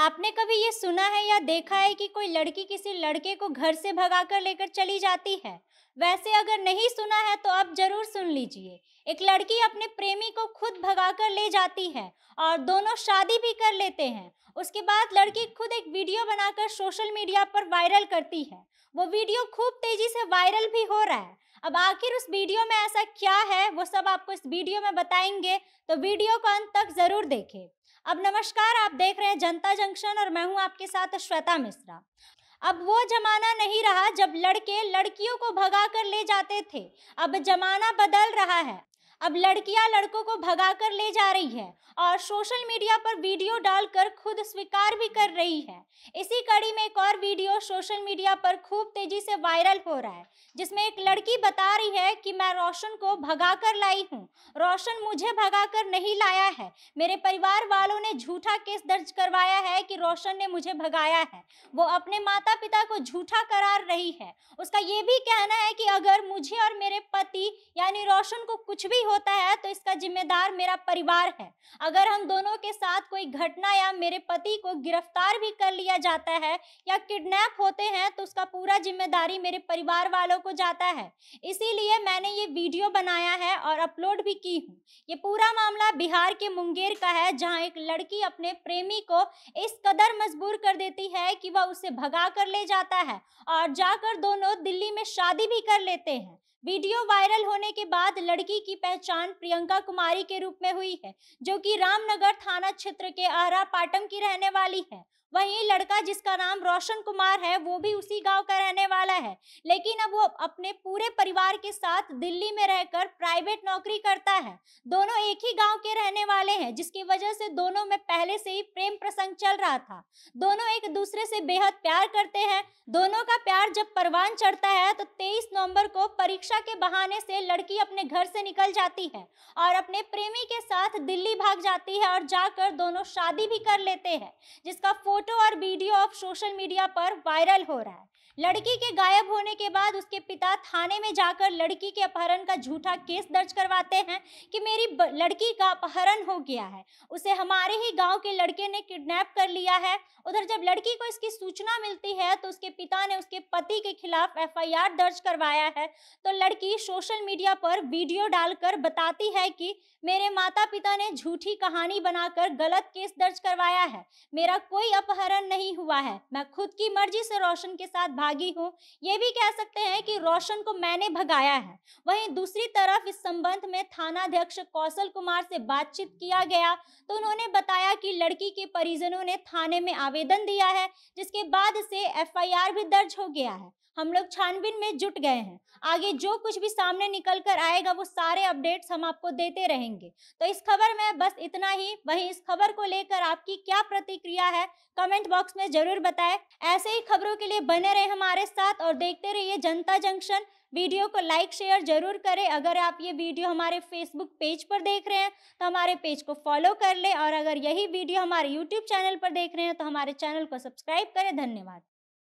आपने कभी ये सुना है या देखा है कि कोई लड़की किसी लड़के को घर से भगाकर लेकर चली जाती है वैसे अगर नहीं सुना है तो आप जरूर सुन लीजिए एक लड़की अपने प्रेमी को खुद भगाकर ले जाती है और दोनों शादी भी कर लेते हैं उसके बाद लड़की खुद एक वीडियो बनाकर सोशल मीडिया पर वायरल करती है वो वीडियो खूब तेजी से वायरल भी हो रहा है अब आखिर उस वीडियो में ऐसा क्या है वो सब आपको इस वीडियो में बताएंगे तो वीडियो को अंत तक ज़रूर देखें अब नमस्कार आप देख रहे हैं जनता जंक्शन और मैं हूं आपके साथ श्वेता मिश्रा अब वो जमाना नहीं रहा जब लड़के लड़कियों को भगा कर ले जाते थे अब जमाना बदल रहा है अब लड़कियां लड़कों को भगाकर ले जा रही है और सोशल मीडिया पर वीडियो डालकर खुद स्वीकार भी कर रही है इसी कड़ी में एक और वीडियो सोशल मीडिया पर खूब तेजी से वायरल हो रहा है जिसमें एक लड़की बता रही है कि मैं रोशन को भगाकर लाई हूँ रोशन मुझे भगाकर नहीं लाया है मेरे परिवार वालों ने झूठा केस दर्ज करवाया है कि रोशन ने मुझे भगाया है वो अपने माता पिता को झूठा करार रही है उसका ये भी कहना है कि अगर मुझे और मेरे पति यानी रोशन को कुछ भी होता है तो इसका जिम्मेदार मेरा परिवार है अगर हम दोनों के साथ कोई घटना या मेरे पति को गिरफ्तार भी कर लिया जाता है या किडनैप होते हैं तो उसका पूरा जिम्मेदारी मेरे परिवार वालों को जाता है इसीलिए मैंने ये वीडियो बनाया है और अपलोड भी की हूँ ये पूरा मामला बिहार के मुंगेर का है जहाँ एक लड़की अपने प्रेमी को इस कदर मजबूर कर देती है कि वह उसे भगा कर ले जाता है और जाकर दोनों दिल्ली में शादी भी कर लेते हैं वीडियो वायरल होने के बाद लड़की की पहचान प्रियंका कुमारी के रूप में हुई है जो कि रामनगर थाना क्षेत्र के आरा पाटम की रहने वाली है वहीं लड़का जिसका नाम रोशन कुमार है वो भी उसी गांव का रहने वाला है लेकिन अब वो अपने पूरे परिवार के साथ दिल्ली में रहकर प्राइवेट नौकरी करता है दोनों एक ही गांव के रहने वाले हैं जिसकी वजह से दोनों में पहले से ही प्रेम प्रसंग चल रहा था दोनों एक दूसरे से बेहद प्यार करते हैं दोनों का प्यार जब परवान चढ़ता है तो तेईस नवम्बर को परीक्षा के बहाने से लड़की अपने घर से निकल जाती है और अपने प्रेमी के साथ दिल्ली भाग जाती है और जाकर दोनों शादी भी कर लेते हैं जिसका फोटो और वीडियो अब सोशल मीडिया पर वायरल हो रहा है लड़की के गायब होने के बाद उसके पिता थाने में जाकर लड़की के अपहरण का झूठा केस दर्ज करवाते हैं कि मेरी लड़की का अपहरण हो गया है उसे हमारे ही गांव के लड़के ने किडनैप कर लिया है उधर जब लड़की को इसकी सूचना मिलती है तो उसके पिता ने उसके पति के खिलाफ एफआईआर दर्ज करवाया है तो लड़की सोशल मीडिया पर वीडियो डालकर बताती है कि मेरे माता पिता ने झूठी कहानी बनाकर गलत केस दर्ज करवाया है मेरा कोई अपहरण अपहरण नहीं हुआ है मैं खुद की मर्जी से रोशन के साथ भागी हूँ ये भी कह सकते हैं कि रोशन को मैंने भगाया है वहीं दूसरी तरफ इस संबंध में थाना अध्यक्ष कौशल कुमार से बातचीत किया गया तो उन्होंने बताया कि लड़की के परिजनों ने थाने में आवेदन दिया है जिसके बाद से एफ भी दर्ज हो गया है हम लोग छानबीन में जुट गए हैं आगे जो कुछ भी सामने निकल कर आएगा वो सारे अपडेट्स हम आपको देते रहेंगे तो इस खबर में बस इतना ही वहीं इस खबर को लेकर आपकी क्या प्रतिक्रिया है कमेंट बॉक्स में जरूर बताएं ऐसे ही खबरों के लिए बने रहे हमारे साथ और देखते रहिए जनता जंक्शन वीडियो को लाइक शेयर जरूर करें अगर आप ये वीडियो हमारे फेसबुक पेज पर देख रहे हैं तो हमारे पेज को फॉलो कर लें और अगर यही वीडियो हमारे यूट्यूब चैनल पर देख रहे हैं तो हमारे चैनल को सब्सक्राइब करें धन्यवाद